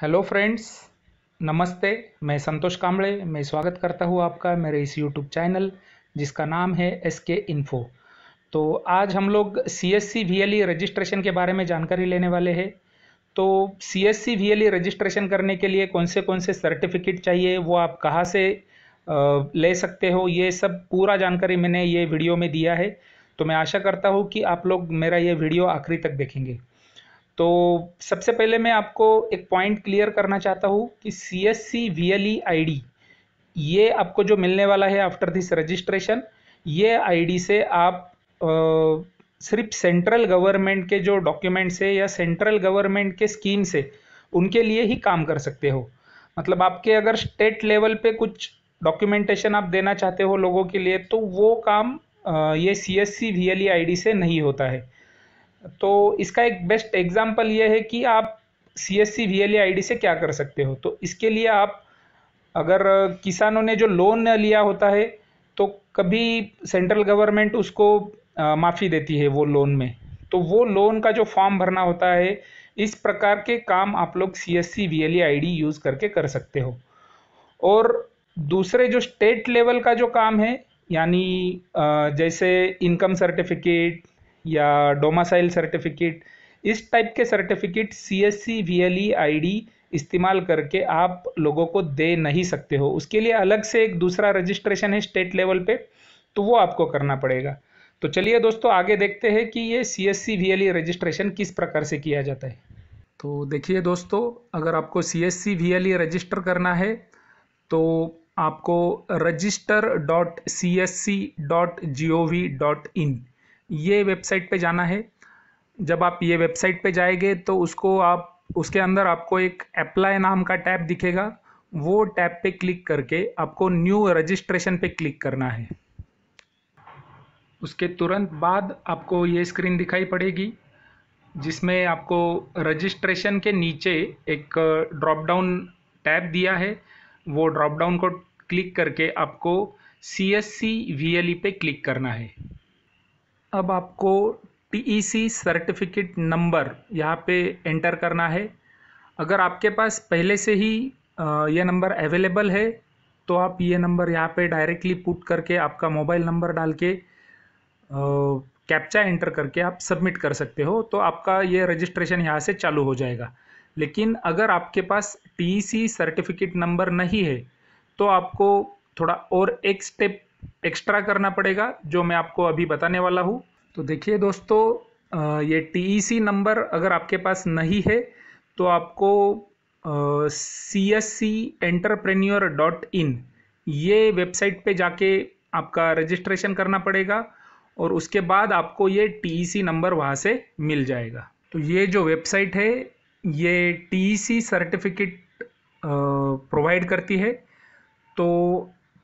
hello friends नमस्ते मैं संतोष कामड़े मैं स्वागत करता हूँ आपका मेरे इस यूट्यूब चैनल जिसका नाम है एस के इन्फो तो आज हम लोग C S C V L E registration के बारे में जानकारी लेने वाले हैं तो C S C V L E registration करने के लिए कौन से कौन से सर्टिफिकेट चाहिए वो आप कहाँ से ले सकते हो ये सब पूरा जानकारी मैंने ये वीडियो में दिया है तो मैं आशा करता हूँ कि आप लोग मेरा ये वीडियो आखिरी तक देखेंगे तो सबसे पहले मैं आपको एक पॉइंट क्लियर करना चाहता हूँ कि C S C V L E I D ये आपको जो मिलने वाला है आफ्टर दिस रजिस्ट्रेशन ये आईडी से आप सिर्फ सेंट्रल गवर्नमेंट के जो डॉक्यूमेंट्स है या सेंट्रल गवर्नमेंट के स्कीम से उनके लिए ही काम कर सकते हो मतलब आपके अगर स्टेट लेवल पे कुछ डॉक्यूमेंटेशन आप देना चाहते हो लोगों के लिए तो वो काम आ, ये C S C V L E I D से नहीं होता है तो इसका एक बेस्ट एग्जाम्पल ये है कि आप C S C V L I D से क्या कर सकते हो तो इसके लिए आप अगर किसानों ने जो लोन लिया होता है तो कभी सेंट्रल गवर्नमेंट उसको माफ़ी देती है वो लोन में तो वो लोन का जो फॉर्म भरना होता है इस प्रकार के काम आप लोग C S C V L I D use करके कर सकते हो और दूसरे जो स्टेट लेवल का जो काम है यानी जैसे इनकम सर्टिफिकेट या डोमासाइल सर्टिफिकेट इस टाइप के certificate C S C V L E I D इस्तेमाल करके आप लोगों को दे नहीं सकते हो उसके लिए अलग से एक दूसरा रजिस्ट्रेशन है स्टेट लेवल पे तो वो आपको करना पड़ेगा तो चलिए दोस्तों आगे देखते हैं कि ये C S C V L E registration किस प्रकार से किया जाता है तो देखिए दोस्तों अगर आपको C S C V L E register करना है तो आपको register dot C S C dot G O V dot in ये वेबसाइट पे जाना है जब आप ये वेबसाइट पे जाएंगे तो उसको आप उसके अंदर आपको एक अप्लाई नाम का टैब दिखेगा वो टैब पे क्लिक करके आपको न्यू रजिस्ट्रेशन पे क्लिक करना है उसके तुरंत बाद आपको ये स्क्रीन दिखाई पड़ेगी जिसमें आपको रजिस्ट्रेशन के नीचे एक ड्रॉप uh, डाउन टैब दिया है वो ड्रॉप डाउन को क्लिक करके आपको C S C V L E पे क्लिक करना है अब आपको टी सर्टिफिकेट नंबर यहाँ पे एंटर करना है अगर आपके पास पहले से ही यह नंबर अवेलेबल है तो आप ये नंबर यहाँ पे डायरेक्टली पुट करके आपका मोबाइल नंबर डाल के कैप्चा एंटर करके आप सबमिट कर सकते हो तो आपका ये रजिस्ट्रेशन यहाँ से चालू हो जाएगा लेकिन अगर आपके पास टी सर्टिफिकेट नंबर नहीं है तो आपको थोड़ा और एक स्टेप एक्स्ट्रा करना पड़ेगा जो मैं आपको अभी बताने वाला हूँ तो देखिए दोस्तों ये टी नंबर e अगर आपके पास नहीं है तो आपको C S C entrepreneur dot in ये वेबसाइट पे जाके आपका रजिस्ट्रेशन करना पड़ेगा और उसके बाद आपको ये टी नंबर e वहाँ से मिल जाएगा तो ये जो वेबसाइट है ये टी सर्टिफिकेट प्रोवाइड करती है तो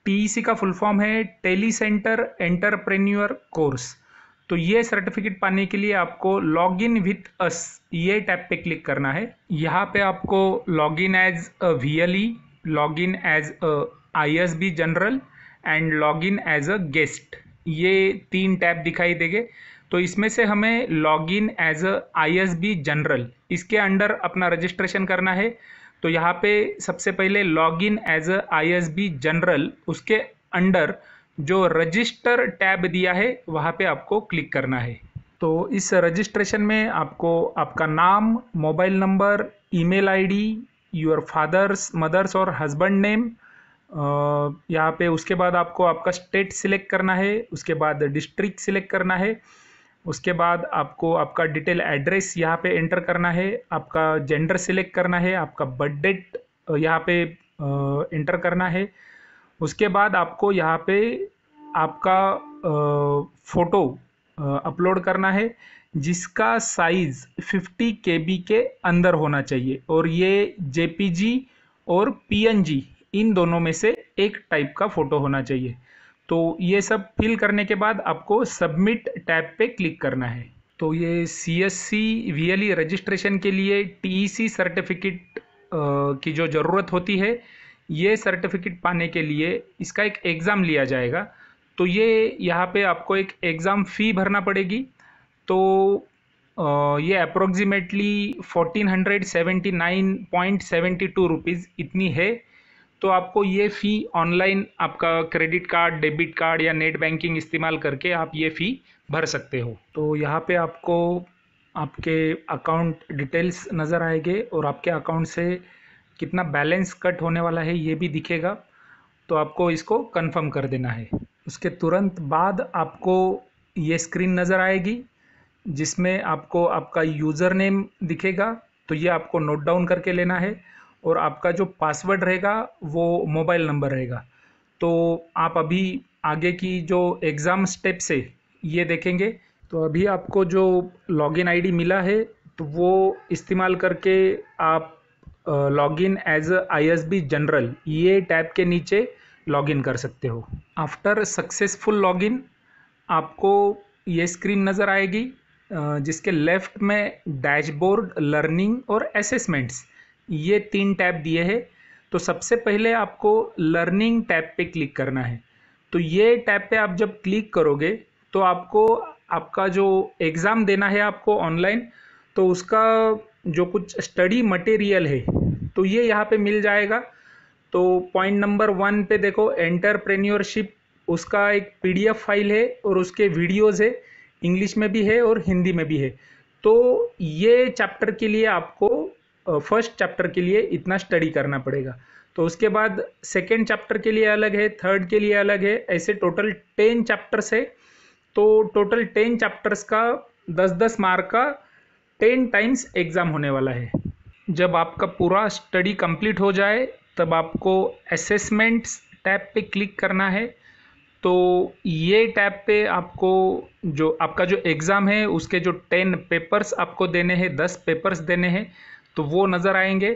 टीईसी e का फुल फॉर्म है टेली सेंटर एंटरप्रेन्यूअर कोर्स तो ये सर्टिफिकेट पाने के लिए आपको लॉग इन विथ अस ये टैप पे क्लिक करना है यहाँ पे आपको log in as a V L E log in as a I S B general and log in as a guest ये तीन टैप दिखाई देंगे तो इसमें से हमें log in as a I S B general इसके अंडर अपना रजिस्ट्रेशन करना है तो यहाँ पे सबसे पहले log in as a I general उसके अंडर जो रजिस्टर टैब दिया है वहाँ पे आपको क्लिक करना है तो इस रजिस्ट्रेशन में आपको आपका नाम mobile number email ID your father's mother's और हस्बैंड नेम यहाँ पे उसके बाद आपको आपका स्टेट सिलेक्ट करना है उसके बाद डिस्ट्रिक्ट सिलेक्ट करना है उसके बाद आपको आपका डिटेल एड्रेस यहाँ पे एंटर करना है आपका जेंडर सिलेक्ट करना है आपका बर्थ डेट यहाँ पे एंटर करना है उसके बाद आपको यहाँ पे आपका फ़ोटो अपलोड करना है जिसका साइज़ 50 के के अंदर होना चाहिए और ये जे और पी इन दोनों में से एक टाइप का फ़ोटो होना चाहिए तो ये सब फिल करने के बाद आपको सबमिट टैब पे क्लिक करना है तो ये C S C V L E registration के लिए टी सी सर्टिफिकेट की जो ज़रूरत होती है ये सर्टिफिकेट पाने के लिए इसका एक एग्ज़ाम लिया जाएगा तो ये यहाँ पे आपको एक एग्ज़ाम फ़ी भरना पड़ेगी तो ये approximately fourteen hundred seventy nine point seventy two rupees इतनी है तो आपको ये फ़ी ऑनलाइन आपका क्रेडिट कार्ड डेबिट कार्ड या नेट बैंकिंग इस्तेमाल करके आप ये फ़ी भर सकते हो तो यहाँ पे आपको आपके अकाउंट डिटेल्स नज़र आएंगे और आपके अकाउंट से कितना बैलेंस कट होने वाला है ये भी दिखेगा तो आपको इसको कंफर्म कर देना है उसके तुरंत बाद आपको ये स्क्रीन नज़र आएगी जिसमें आपको आपका यूज़र नेम दिखेगा तो ये आपको नोट डाउन करके लेना है और आपका जो पासवर्ड रहेगा वो मोबाइल नंबर रहेगा तो आप अभी आगे की जो एग्ज़ाम स्टेप से ये देखेंगे तो अभी आपको जो लॉगिन आईडी मिला है तो वो इस्तेमाल करके आप लॉगिन एज आईएसबी जनरल ये टैब के नीचे लॉगिन कर सकते हो आफ्टर सक्सेसफुल लॉगिन आपको ये स्क्रीन नज़र आएगी जिसके लेफ्ट में डैशबोर्ड लर्निंग और असेसमेंट्स ये तीन टैब दिए हैं तो सबसे पहले आपको लर्निंग टैब पे क्लिक करना है तो ये टैब पे आप जब क्लिक करोगे तो आपको आपका जो एग्ज़ाम देना है आपको ऑनलाइन तो उसका जो कुछ स्टडी मटेरियल है तो ये यहाँ पे मिल जाएगा तो पॉइंट नंबर वन पे देखो एंटरप्रेन्योरशिप उसका एक पीडीएफ फाइल है और उसके वीडियोज़ है इंग्लिश में भी है और हिंदी में भी है तो ये चैप्टर के लिए आपको फर्स्ट चैप्टर के लिए इतना स्टडी करना पड़ेगा तो उसके बाद सेकेंड चैप्टर के लिए अलग है थर्ड के लिए अलग है ऐसे टोटल टेन चैप्टर्स है तो टोटल टेन चैप्टर्स का दस दस मार्क का टेन टाइम्स एग्ज़ाम होने वाला है जब आपका पूरा स्टडी कंप्लीट हो जाए तब आपको असेसमेंट्स टैब पे क्लिक करना है तो ये टैब पे आपको जो आपका जो एग्ज़ाम है उसके जो टेन पेपर्स आपको देने हैं दस पेपर्स देने हैं तो वो नज़र आएंगे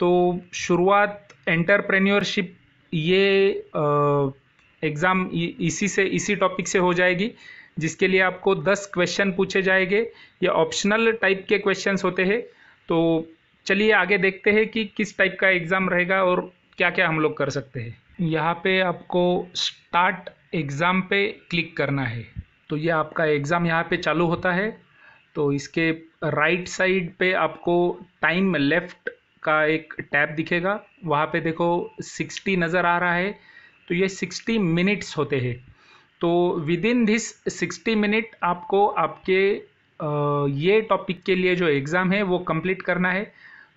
तो शुरुआत एंटरप्रेन्योरशिप ये एग्ज़ाम इसी से इसी टॉपिक से हो जाएगी जिसके लिए आपको 10 क्वेश्चन पूछे जाएंगे ये ऑप्शनल टाइप के क्वेश्चंस होते हैं तो चलिए आगे देखते हैं कि किस टाइप का एग्ज़ाम रहेगा और क्या क्या हम लोग कर सकते हैं यहाँ पे आपको स्टार्ट एग्ज़ाम पे क्लिक करना है तो ये आपका एग्ज़ाम यहाँ पे चालू होता है तो इसके राइट साइड पे आपको टाइम लेफ्ट का एक टैब दिखेगा वहाँ पे देखो 60 नज़र आ रहा है तो ये 60 मिनट्स होते हैं तो विद इन दिस 60 मिनट आपको आपके ये टॉपिक के लिए जो एग्ज़ाम है वो कंप्लीट करना है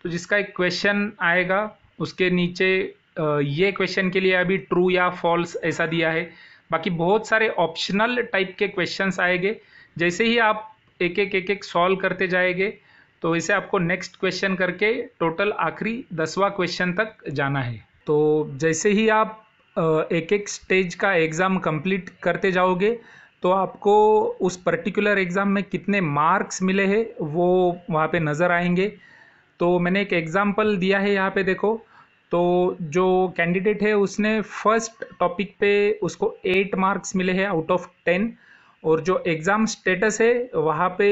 तो जिसका एक क्वेश्चन आएगा उसके नीचे ये क्वेश्चन के लिए अभी ट्रू या फॉल्स ऐसा दिया है बाकी बहुत सारे ऑप्शनल टाइप के क्वेश्चंस आएंगे जैसे ही आप एक एक एक एक सॉल्व करते जाएंगे तो इसे आपको नेक्स्ट क्वेश्चन करके टोटल आखिरी दसवा क्वेश्चन तक जाना है तो जैसे ही आप एक एक स्टेज का एग्ज़ाम कंप्लीट करते जाओगे तो आपको उस पर्टिकुलर एग्ज़ाम में कितने मार्क्स मिले हैं वो वहाँ पे नज़र आएंगे तो मैंने एक एग्ज़ाम्पल दिया है यहाँ पे देखो तो जो कैंडिडेट है उसने फर्स्ट टॉपिक पे उसको एट मार्क्स मिले हैं आउट ऑफ टेन और जो एग्ज़ाम स्टेटस है वहाँ पे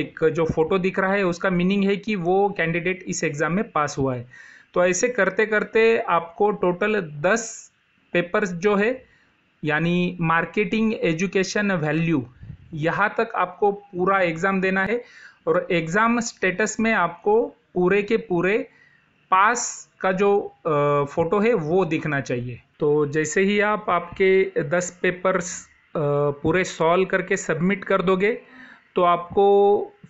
एक जो फ़ोटो दिख रहा है उसका मीनिंग है कि वो कैंडिडेट इस एग्ज़ाम में पास हुआ है तो ऐसे करते करते आपको टोटल दस पेपर्स जो है यानी मार्केटिंग एजुकेशन वैल्यू यहाँ तक आपको पूरा एग्ज़ाम देना है और एग्ज़ाम स्टेटस में आपको पूरे के पूरे पास का जो फ़ोटो है वो दिखना चाहिए तो जैसे ही आप आपके दस पेपर्स पूरे सॉल्व करके सबमिट कर दोगे तो आपको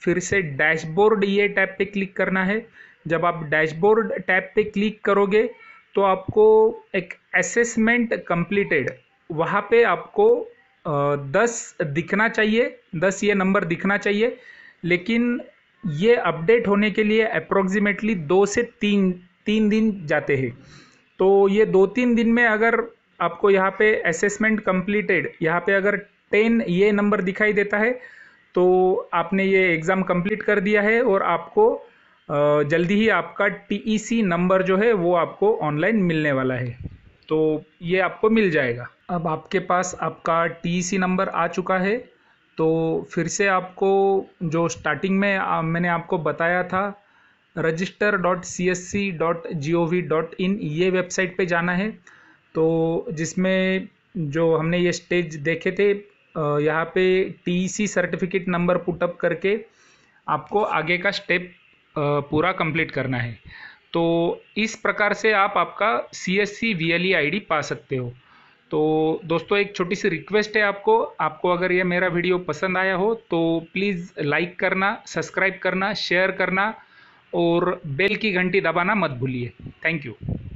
फिर से डैशबोर्ड ये टैब पे क्लिक करना है जब आप डैशबोर्ड टैब पे क्लिक करोगे तो आपको एक असेसमेंट कंप्लीटेड वहाँ पे आपको दस दिखना चाहिए दस ये नंबर दिखना चाहिए लेकिन ये अपडेट होने के लिए अप्रोक्सीमेटली दो से तीन तीन दिन जाते हैं तो ये दो तीन दिन में अगर आपको यहाँ पे असेसमेंट कंप्लीटेड यहाँ पे अगर टेन ये नंबर दिखाई देता है तो आपने ये एग्ज़ाम कंप्लीट कर दिया है और आपको जल्दी ही आपका टीईसी नंबर e जो है वो आपको ऑनलाइन मिलने वाला है तो ये आपको मिल जाएगा अब आपके पास आपका टीईसी नंबर e आ चुका है तो फिर से आपको जो स्टार्टिंग में आ, मैंने आपको बताया था register dot C S C dot G O V dot in ये वेबसाइट पे जाना है तो जिसमें जो हमने ये स्टेज देखे थे यहाँ पे टीसी सर्टिफिकेट नंबर पुटअप करके आपको आगे का स्टेप पूरा कंप्लीट करना है तो इस प्रकार से आप आपका C S C V L E I D पा सकते हो तो दोस्तों एक छोटी सी रिक्वेस्ट है आपको आपको अगर यह मेरा वीडियो पसंद आया हो तो प्लीज़ लाइक करना सब्सक्राइब करना शेयर करना और बेल की घंटी दबाना मत भूलिए थैंक यू